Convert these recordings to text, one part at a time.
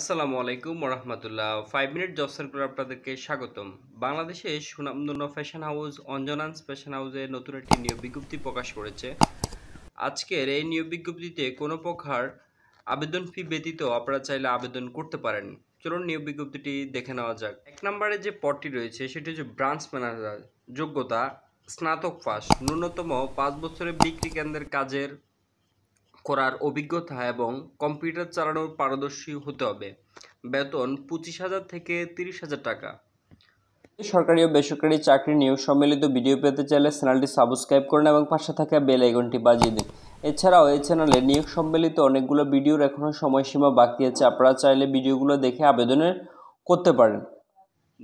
আসসালামু আলাইকুম রহমতুল্লাহ five minute job করে আপনাদেরকে স্বাগতম বাংলাদেশে সুনামদন্য ফ্যাশন হাউস অঞ্জনান্স ফ্যাশন হাউসে নতুন একটি নিয়োগ বিজ্ঞপ্তি প্রকাশ করেছে আজকের এই নিয়োগ বিজ্ঞপ্তিতে কোনো প্রকার আবেদন ফি ব্যতীত আপনারা চাইলে আবেদন করতে পারেন চলুন নিয়োগ বিজ্ঞপ্তিটি দেখে নেওয়া যাক এক নম্বরে যে পদটি রয়েছে সেটি হচ্ছে ব্রাঞ্চ ম্যানেজার যোগ্যতা স্নাতক ফাঁস ন্যূনতম পাঁচ বছরের বিক্রি কেন্দ্রের কাজের করার অভিজ্ঞতা এবং কম্পিউটার চালানোর পারদর্শী হতে হবে বেতন পঁচিশ হাজার থেকে তিরিশ হাজার টাকা সরকারি ও বেসরকারি চাকরি নিয়োগ সম্মিলিত ভিডিও পেতে চাইলে চ্যানেলটি সাবস্ক্রাইব করুন এবং পাশে থাকা বেল আইকনটি বাজিয়ে দিন এছাড়াও এই চ্যানেলে নিয়োগ সম্মিলিত অনেকগুলো ভিডিওর এখনও সময়সীমা বাকি আছে আপনারা চাইলে ভিডিওগুলো দেখে আবেদনের করতে পারেন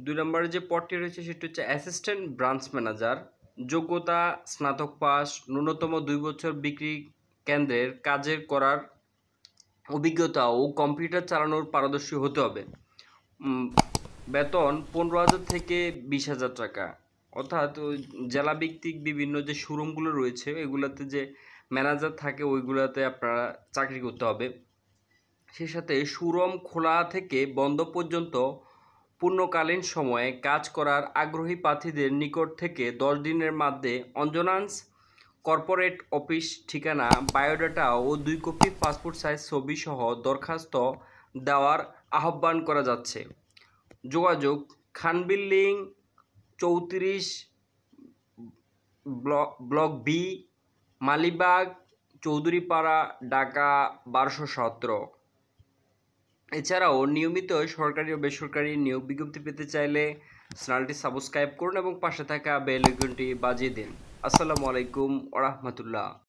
দুই নম্বরে যে পদটি রয়েছে সেটি হচ্ছে অ্যাসিস্ট্যান্ট ব্রাঞ্চ ম্যানেজার যোগ্যতা স্নাতক পাস ন্যূনতম দুই বছর বিক্রি কেন্দ্রের কাজের করার অভিজ্ঞতা ও কম্পিউটার চালানোর পারদর্শী হতে হবে বেতন পনেরো হাজার থেকে বিশ হাজার টাকা অর্থাৎ জেলা ভিত্তিক বিভিন্ন যে শোরুমগুলো রয়েছে এগুলোতে যে ম্যানেজার থাকে ওইগুলোতে আপনারা চাকরি করতে হবে সে সাথে সুরম খোলা থেকে বন্ধ পর্যন্ত পূর্ণকালীন সময়ে কাজ করার আগ্রহী প্রার্থীদের নিকট থেকে দশ দিনের মধ্যে অঞ্জনান্স কর্পোরেট অফিস ঠিকানা বায়োডাটা ও দুই কপি পাসপোর্ট সাইজ ছবি সহ দরখাস্ত দেওয়ার আহ্বান করা যাচ্ছে যোগাযোগ খান বিল্ডিং চৌত্রিশ ব্লক বি মালিবাগ চৌধুরীপাড়া ঢাকা বারোশো সতেরো এছাড়াও নিয়মিত সরকারি ও বেসরকারি নিয়োগ বিজ্ঞপ্তি পেতে চাইলে চ্যানেলটি সাবস্ক্রাইব করুন এবং পাশে থাকা বেল বাজিয়ে দিন আসসালামু আলাইকুম ওরাহমাতুল্লাহ